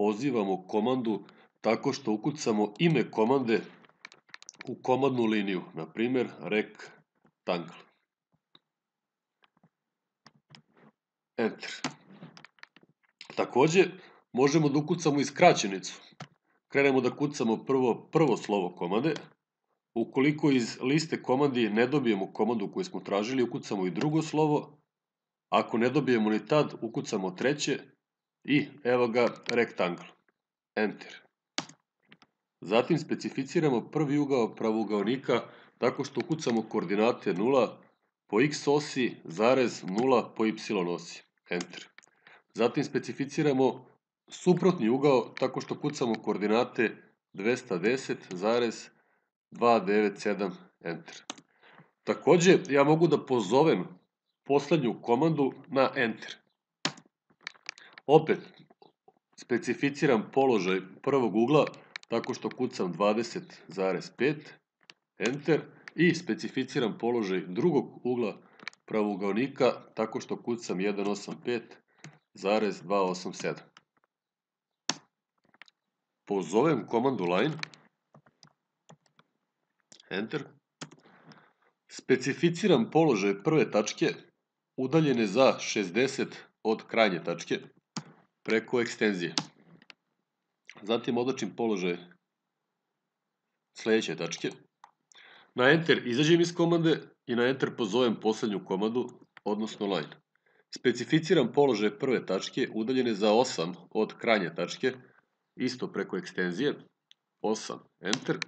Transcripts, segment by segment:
pozivamo komandu tako što ukucamo ime komande u komadnu liniju, na primjer rectangle. Enter. Također možemo da ukucamo i skraćenicu. Krenemo da kucamo prvo, prvo slovo komande. Ukoliko iz liste komandi ne dobijemo komandu koju smo tražili, ukucamo i drugo slovo. Ako ne dobijemo ni tad, ukucamo treće i evo ga rectangle, enter. Zatim specificiramo prvi ugao pravougaonika tako što kucamo koordinate 0 po x osi, zarez 0 po y osi, enter. Zatim specificiramo suprotni ugao tako što kucamo koordinate 210, zarez 297. enter. Također ja mogu da pozovem posljednju komandu na enter. Opet specificiram položaj prvog ugla tako što kucam 20,5, enter, i specificiram položaj drugog ugla pravougaonika tako što kucam 185,287. Pozovem komandu line, enter, specificiram položaj prve tačke udaljene za 60 od krajnje tačke, preko ekstenzije. Zatim odlačim položaj sljedeće tačke. Na Enter izađem iz komande i na Enter pozovem posljednju komadu, odnosno line. Specificiram položaj prve tačke udaljene za 8 od krajnje tačke, isto preko ekstenzije, 8, Enter.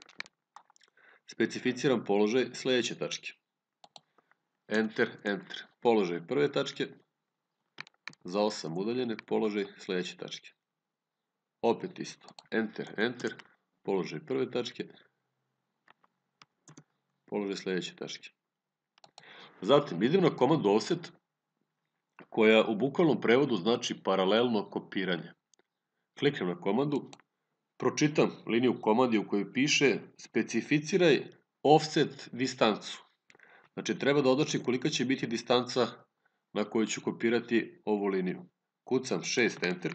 Specificiram položaj sljedeće tačke. Enter, Enter. Položaj prve tačke, za 8 udaljene, položaj sljedeće tačke. Opet isto. Enter, enter, položaj prve tačke, položaj sljedeće tačke. Zatim idem na komandu offset koja u bukvalnom prevodu znači paralelno kopiranje. Kliknem na komandu, pročitam liniju komadi u kojoj piše specificiraj offset distancu. Znači treba da kolika će biti distanca na koju ću kopirati ovu liniju. Kucam 6 Enter.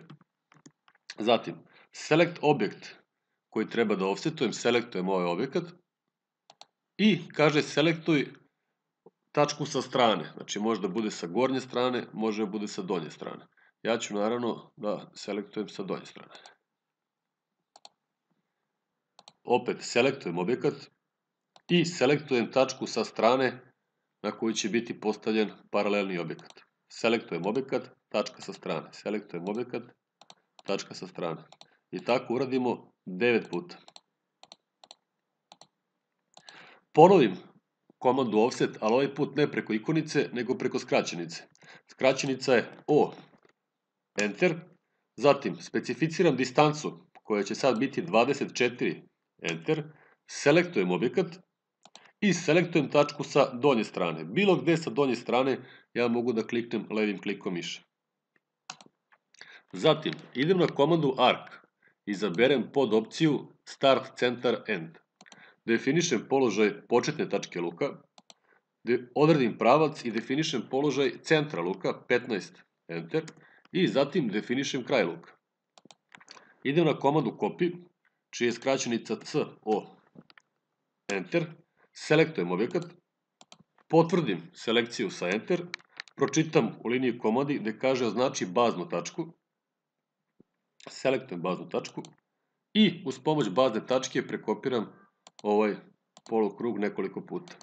Zatim, select objekt koji treba da offsetujem, selektujem ovaj objekat i kaže selektuj tačku sa strane. Znači može da bude sa gornje strane, može da bude sa donje strane. Ja ću naravno da selektujem sa donje strane. Opet selektujem objekat i selektujem tačku sa strane na koji će biti postavljen paralelni objekat. Selektujem objekat, tačka sa strane. Selektujem objekat, tačka sa strane. I tako uradimo 9 puta. Ponovim komandu offset, ali ovaj put ne preko ikonice, nego preko skraćenice. Skraćenica je O, enter, zatim specificiram distancu koja će sad biti 24, enter, selektujem objekat, i selektujem tačku sa donje strane. Bilo gdje sa donje strane ja mogu da kliknem levim klikom miša. Zatim idem na komandu ARC. Izaberem pod opciju Start, Center, End. Definišem položaj početne tačke luka. Odredim pravac i definišem položaj centra luka, 15, Enter. I zatim definišem kraj luka. Idem na komandu Copy, čija je skraćenica CO, Enter Selektujem objekat, potvrdim selekciju sa Enter, pročitam u liniji komodi gdje kaže označi baznu tačku, selektujem baznu tačku i uz pomoć bazne tačke prekopiram ovaj polukrug nekoliko puta.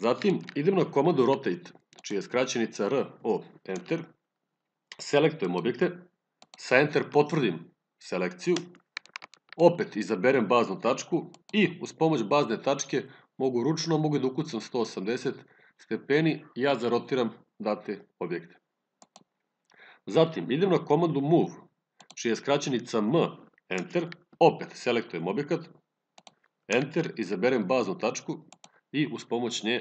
Zatim idem na komadu Rotate, čija je skraćenica R, O, Enter, selektujem objekte, sa Enter potvrdim selekciju, opet izaberem baznu tačku i uz pomoć bazne tačke Mogu ručno, mogu da ukucam 180 stepeni, ja zarotiram date objekte. Zatim, idem na komandu move, čija je skraćenica M, enter, opet selektujem objekat, enter, izaberem baznu tačku i uz pomoć nje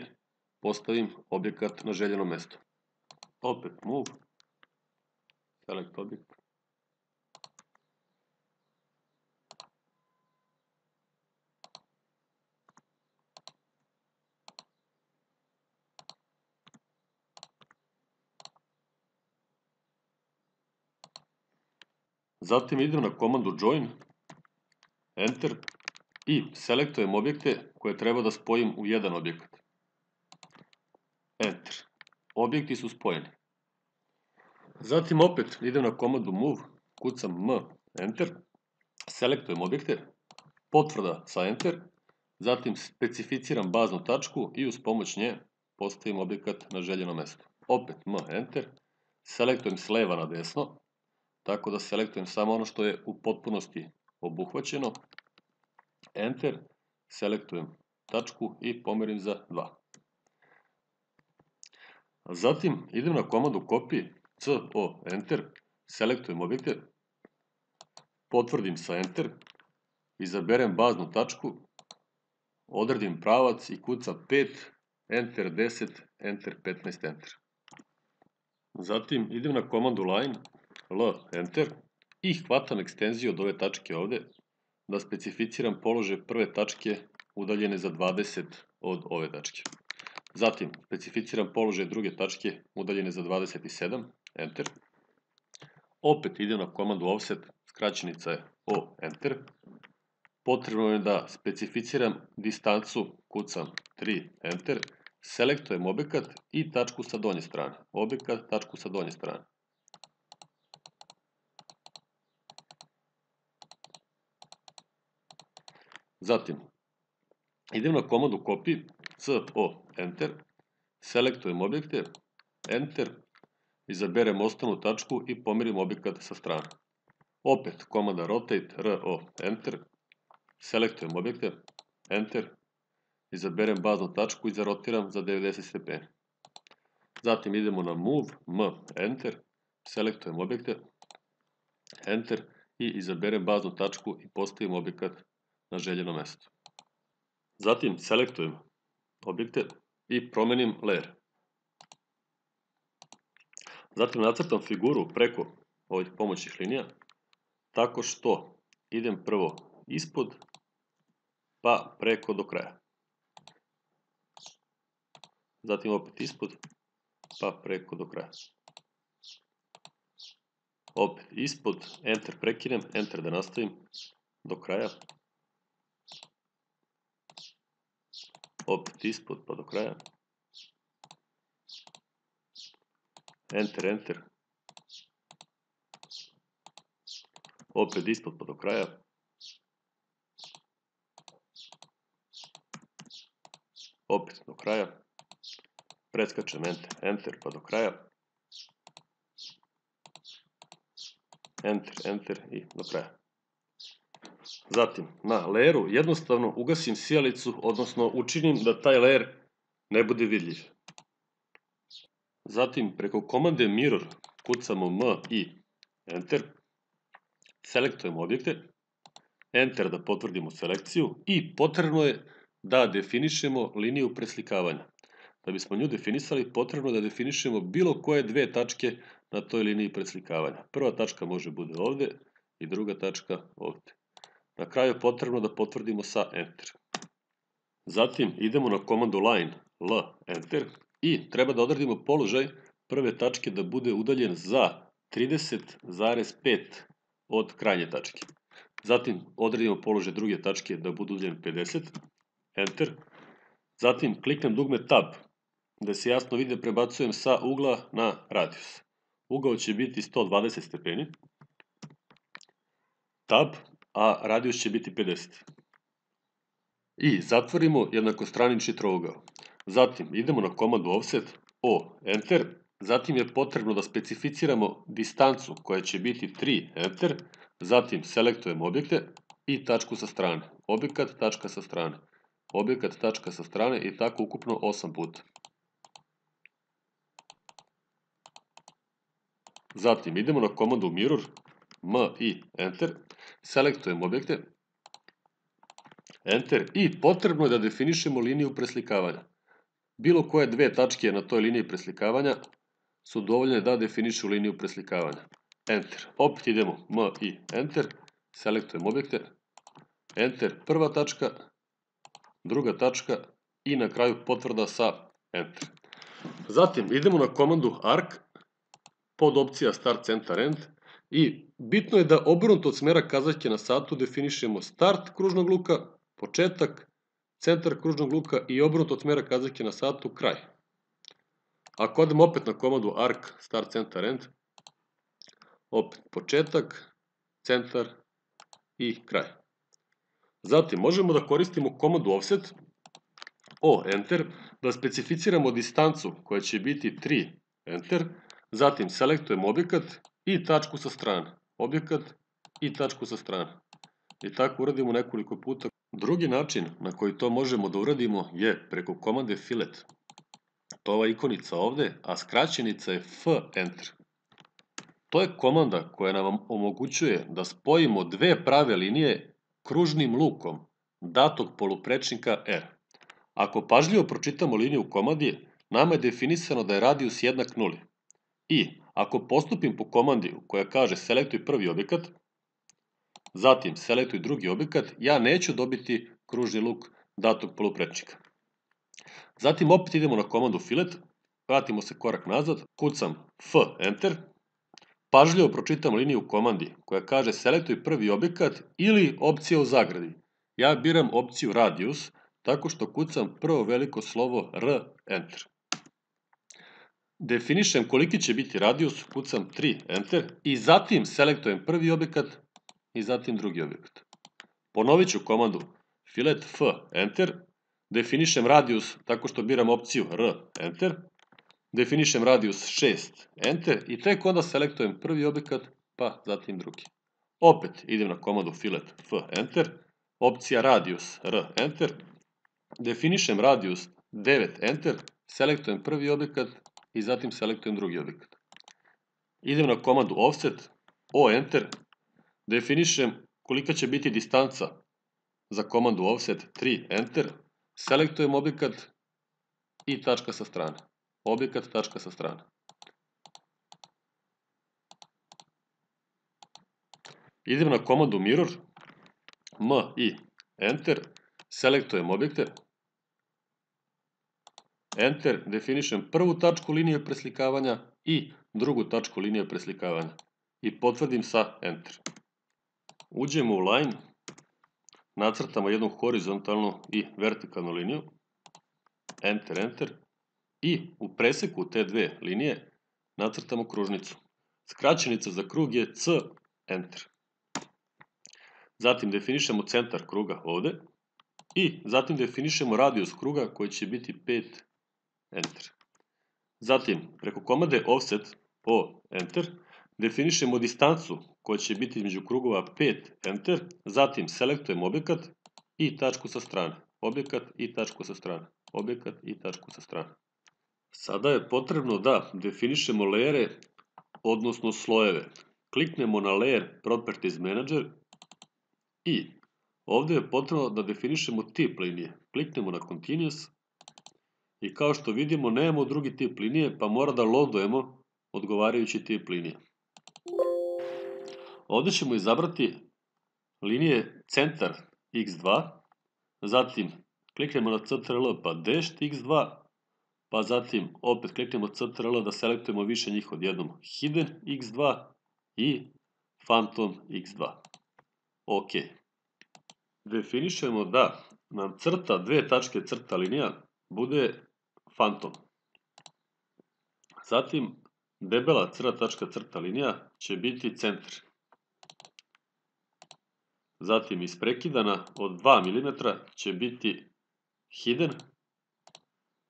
postavim objekat na željeno mesto. Opet move, select objekat. Zatim idem na komandu join, enter i selektujem objekte koje treba da spojim u jedan objekat. Enter. Objekti su spojeni. Zatim opet idem na komandu move, kucam M, enter, selektujem objekte, potvrda sa enter, zatim specificiram baznu tačku i uz pomoć nje postavim objekat na željeno mjesto. Opet M, enter, selektujem s leva na desno, tako da selektujem samo ono što je u potpunosti obuhvaćeno, Enter, selektujem tačku i pomerim za 2. Zatim idem na komandu copy, O, Enter, selektujem objekte, potvrdim sa Enter, izaberem baznu tačku, odredim pravac i kuca 5, Enter 10, Enter 15, Enter. Zatim idem na komandu line, L, Enter, i hvatam ekstenziju od ove tačke ovde, da specificiram položaj prve tačke udaljene za 20 od ove tačke. Zatim, specificiram položaj druge tačke udaljene za 27, Enter. Opet idem na komandu Offset, skraćenica je O, Enter. Potrebno je da specificiram distancu, kucam 3, Enter. Selektujem objekat i tačku sa donje strane. Objekat, tačku sa donje strane. Zatim, idem na komodu copy, O, enter, selektujem objekte, enter, izaberem osnovnu tačku i pomirim objekat sa strane. Opet komanda rotate, R, O, enter, selektujem objekte, enter, izaberem baznu tačku i zarotiram za 90 stepeni. Zatim idemo na move, M, enter, selektujem objekte, enter i izaberem baznu tačku i postavim objekat na željeno mjesto. Zatim selektujem objekte i promenim layer. Zatim nacrtam figuru preko ovih pomoćnih linija tako što idem prvo ispod pa preko do kraja. Zatim opet ispod pa preko do kraja. Opet ispod, enter prekinem, enter da nastavim do kraja, opet ispod pa do kraja. Enter, enter. Opet ispod pa do kraja. Opet do kraja. Preskačem enter, enter pa do kraja. Enter, enter i do kraja. Zatim, na leru jednostavno ugasim sjelicu, odnosno učinim da taj ler ne bude vidljiv. Zatim, preko komande mirror kucamo M i Enter, selektujemo objekte, Enter da potvrdimo selekciju i potrebno je da definišemo liniju preslikavanja. Da bismo nju definisali, potrebno je da definišemo bilo koje dve tačke na toj liniji preslikavanja. Prva tačka može bude ovdje i druga tačka ovdje. Na kraju je potrebno da potvrdimo sa Enter. Zatim idemo na komandu line L Enter i treba da odredimo položaj prve tačke da bude udaljen za 30,5 od krajnje tačke. Zatim odredimo položaj druge tačke da bude udaljen 50, Enter. Zatim kliknem dugme Tab da se jasno vidi da prebacujem sa ugla na radijus. Ugao će biti 120 stepeni. Tab a radijus će biti 50. I zatvorimo jednakostranični trougao. Zatim idemo na komadu offset, O, enter, zatim je potrebno da specificiramo distancu koja će biti 3, enter, zatim selektujemo objekte i tačku sa strane, objekat, tačka sa strane, objekat, tačka sa strane i tako ukupno 8 puta. Zatim idemo na komandu mirror, M i enter, Selektujem objekte, Enter i potrebno je da definišemo liniju preslikavanja. Bilo koje dve tačke na toj liniji preslikavanja su dovoljne da definišu liniju preslikavanja. Enter. Opet idemo M i Enter. Selektujem objekte. Enter. Prva tačka, druga tačka i na kraju potvrda sa Enter. Zatim idemo na komandu ARC pod opcija Start Center End. I bitno je da obrnuto od smera kazaljke na satu definišemo start kružnog luka, početak, centar kružnog luka i obrnuto od smera kazaljke na satu kraj. Ako odem opet na komadu arc start center end, opet početak, centar i kraj. Zatim možemo da koristimo komadu offset, o enter, da specificiramo distancu koja će biti 3 enter, zatim selektujemo objekat i tačku sa strane. Objekat i tačku sa strane. I tako uradimo nekoliko puta. Drugi način na koji to možemo da uradimo je preko komande filet. To je ova ikonica ovde, a skraćenica je F enter. To je komanda koja nam omogućuje da spojimo dve prave linije kružnim lukom datog poluprečnika R. Ako pažljivo pročitamo liniju komadi, nama je definisano da je radijus jednak nuli. I ako postupim po komandi koja kaže selektuj prvi objekat, zatim selektuj drugi objekat, ja neću dobiti kružni luk datog poluprečnika. Zatim opet idemo na komandu filet, vratimo se korak nazad, kucam F, enter, pažljivo pročitam liniju komandi koja kaže selektuj prvi objekat ili opcija u zagradi. Ja biram opciju radius tako što kucam prvo veliko slovo R, enter definišem koliki će biti radijus, kucam 3, enter, i zatim selektujem prvi objekat i zatim drugi objekat. Ponovit ću komandu filet f, enter, definišem radijus tako što biram opciju r, enter, definišem radijus 6, enter, i tek onda selektujem prvi objekat, pa zatim drugi. Opet idem na komandu filet f, enter, opcija radijus r, enter, definišem radijus 9, enter, selektujem prvi objekat, i zatim selektujem drugi objekat. Idem na komandu offset, O enter, definišem kolika će biti distanca za komandu offset 3 enter, selektujem objekat i tačka sa strane. Objekat tačka sa strane. Idem na komandu mirror, M i enter, selektujem objekte, Enter definišem prvu tačku linije preslikavanja i drugu tačku linije preslikavanja. I potvrdim sa Enter. Uđemo u line, nacrtamo jednu horizontalnu i vertikalnu liniju. Enter, Enter. I u preseku te dve linije nacrtamo kružnicu. Skraćenica za krug je C, Enter. Zatim definišemo centar kruga ovdje. I zatim definišemo radijus kruga koji će biti 5 Enter. Zatim, preko komade offset po Enter, definišemo distancu koja će biti između krugova 5 Enter, zatim selektujemo objekat i tačku sa strane. Objekat i tačku sa strane. Objekat i tačku sa strane. Sada je potrebno da definišemo lejere, odnosno slojeve. Kliknemo na Layer Properties Manager i ovdje je potrebno da definišemo tip linije. Kliknemo na Continuous i kao što vidimo, nemamo drugi tip linije, pa mora da lodujemo odgovarajući tip linije. Ovdje ćemo izabrati linije centar x2, zatim kliknemo na ctrl pa dešt x2, pa zatim opet kliknemo ctrl da selektujemo više njih od jednom hidden x2 i phantom x2. Ok. Definišemo da nam crta dve tačke crta linija bude fantom. Zatim, debela crna tačka crta linija će biti centar. Zatim, isprekidana od 2 mm će biti hidden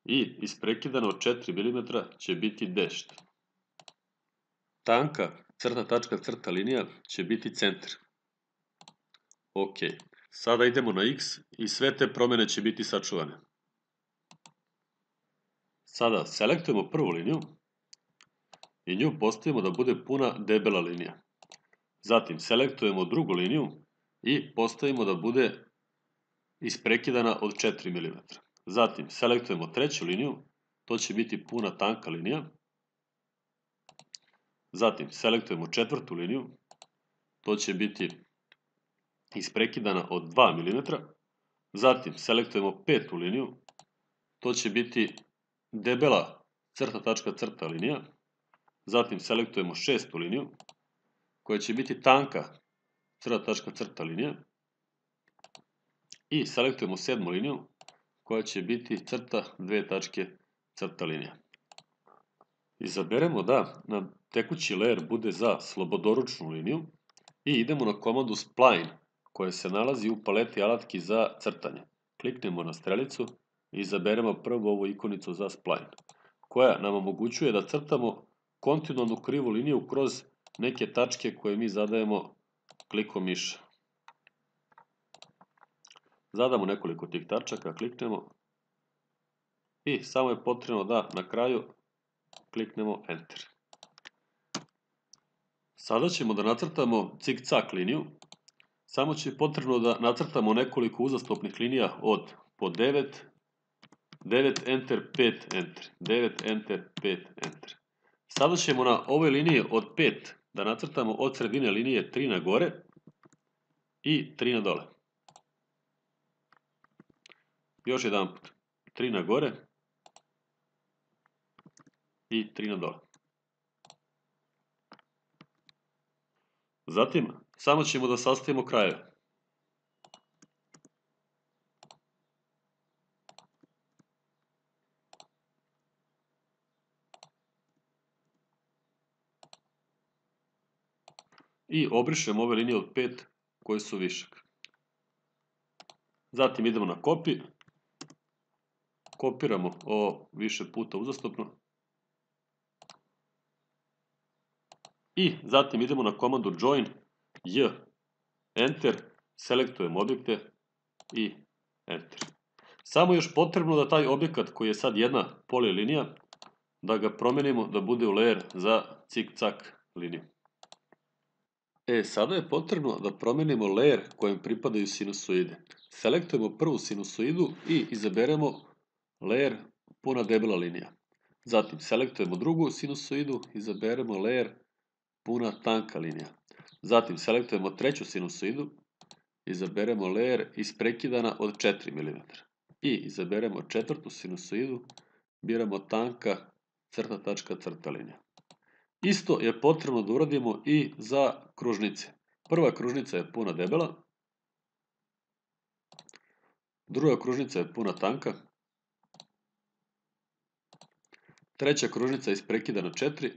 i isprekidana od 4 mm će biti dešt. Tanka crna tačka crta linija će biti centar. Ok, sada idemo na x i sve te promjene će biti sačuvane. Sada selektujemo prvu liniju i nju postavimo da bude puna debela linija. Zatim selektujemo drugu liniju i postavimo da bude isprekidana od 4 mm. Zatim selektujemo treću liniju, to će biti puna tanka linija. Zatim selektujemo četvrtu liniju, to će biti isprekidana od 2 mm. Zatim selektujemo petu liniju, to će biti debela crta tačka crta linija, zatim selektujemo šestu liniju, koja će biti tanka crta tačka crta linija, i selektujemo sedmu liniju, koja će biti crta dve tačke crta linija. Izaberemo da nam tekući layer bude za slobodoručnu liniju i idemo na komandu spline koja se nalazi u paleti alatki za crtanje. Kliknemo na strelicu izaberemo prvo ovu ikonicu za spline, koja nam omogućuje da crtamo kontinualnu krivu liniju kroz neke tačke koje mi zadajemo klikom miša. Zadamo nekoliko tih tačaka, kliknemo i samo je potrebno da na kraju kliknemo Enter. Sada ćemo da nacrtamo cik-cak liniju. Samo će potrebno da nacrtamo nekoliko uzastopnih linija od po 9 9 enter, 5 enter, 9 enter, 5 enter. Sada ćemo na ovoj liniji od 5 da nacrtamo od sredine linije 3 na gore i 3 na dole. Još jedan put. 3 na gore i 3 na dole. Zatim, samo ćemo da sastavimo krajeve. i obrišemo ove linije od 5 koje su višak. Zatim idemo na kopi. Kopiramo ovo više puta uzastopno. I zatim idemo na komandu join, j, enter, selektujemo objekte i enter. Samo još potrebno da taj objekat koji je sad jedna polilinija, da ga promenimo da bude u layer za cik-cak liniju. E, sada je potrebno da promijenimo layer kojem pripadaju sinusoide. Selektujemo prvu sinusoidu i izaberemo layer puna debela linija. Zatim selektujemo drugu sinusoidu, izaberemo layer puna tanka linija. Zatim selektujemo treću sinusoidu, izaberemo layer isprekidana od 4 mm. I izaberemo četvrtu sinusoidu, biramo tanka crta tačka crta linija. Isto je potrebno da uradimo i za kružnice. Prva kružnica je puna debela, druga kružnica je puna tanka, treća kružnica je isprekida na 4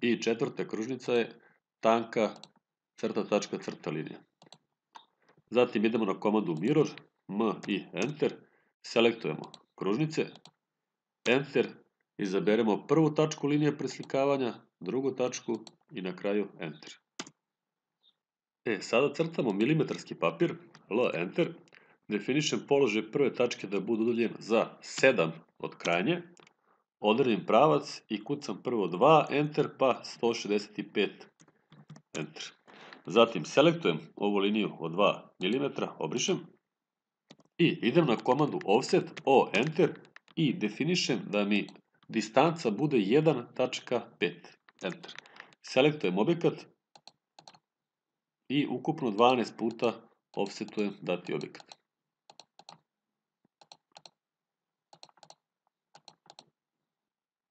i četvrta kružnica je tanka crta tačka crta linija. Zatim idemo na komandu mirror, M i Enter, selektujemo kružnice, Enter, Izaberemo prvu tačku linije preslikavanja, drugu tačku i na kraju Enter. E, sada crtamo milimetarski papir, L, Enter. Definišem položaj prve tačke da budu udaljen za 7 od krajnje. Odredim pravac i kucam prvo 2, Enter, pa 165, Enter. Zatim selektujem ovu liniju od 2 mm, obrišem. I idem na komandu Offset, O, Enter i definišem da mi distanca bude 1.5 enter. Selektujem objekat i ukupno 12 puta offsetujem dati objekat.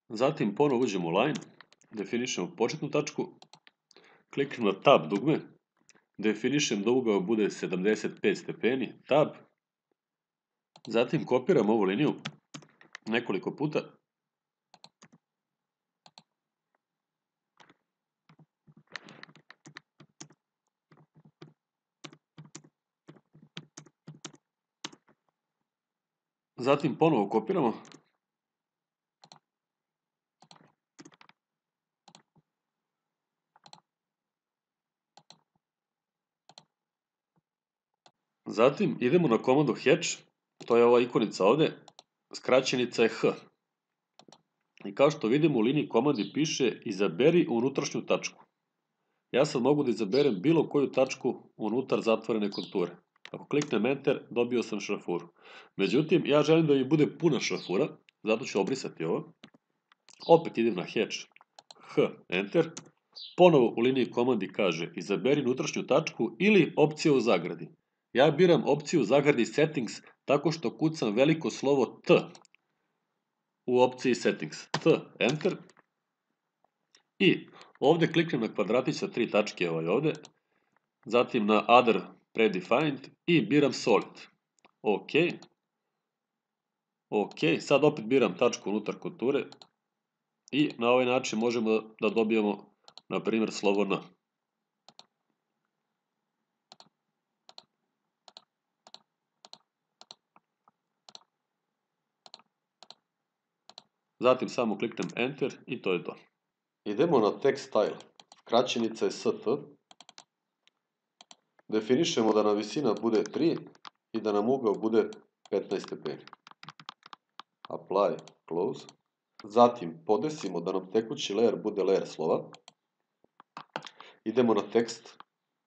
Zatim ponovo uđemo u line, definišemo početnu tačku, kliknem na tab dugme, definišem da ugao bude 75 stepeni, tab, zatim kopiram ovu liniju nekoliko puta zatim ponovo kopiramo. Zatim idemo na komandu hatch, to je ova ikonica ovdje, skraćenica je H. I kao što vidimo u liniji komandi piše izaberi unutrašnju tačku. Ja sad mogu da izaberem bilo koju tačku unutar zatvorene konture. Ako kliknem Enter, dobio sam šrafuru. Međutim, ja želim da mi bude puna šrafura, zato ću obrisati ovo. Opet idem na Hatch, H, Enter. Ponovo u liniji komandi kaže izaberi unutrašnju tačku ili opciju u zagradi. Ja biram opciju u zagradi Settings tako što kucam veliko slovo T u opciji Settings. T, Enter. I ovdje kliknem na kvadratić sa tri tačke ovaj ovdje. Zatim na Other predefined i biram solid. Ok. Ok, sad opet biram tačku unutar konture i na ovaj način možemo da dobijemo, na primjer, slovo Zatim samo kliknem Enter i to je to. Idemo na text style. Kraćenica je ST, Definišemo da nam visina bude 3 i da nam ugao bude 15 stepeni. Apply, close. Zatim podesimo da nam tekući layer bude layer slova. Idemo na tekst,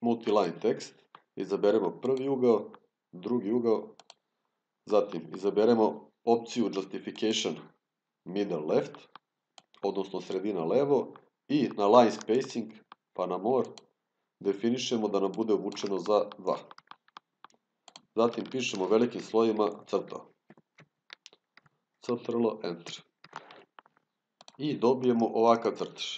multiline tekst. Izaberemo prvi ugao, drugi ugao. Zatim izaberemo opciju justification middle left, odnosno sredina levo. I na line spacing, pa na more, definišemo da nam bude obučeno za 2. Zatim pišemo velikim slojima crto. Ctrl, enter. I dobijemo ovakav crtež.